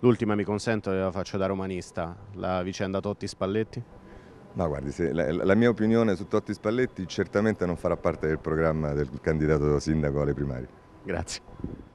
L'ultima mi consento, la faccio da romanista, la vicenda Totti-Spalletti? No, guardi, la, mia opinione su Totti Spalletti certamente non farà parte del programma del candidato sindaco alle primarie. Grazie.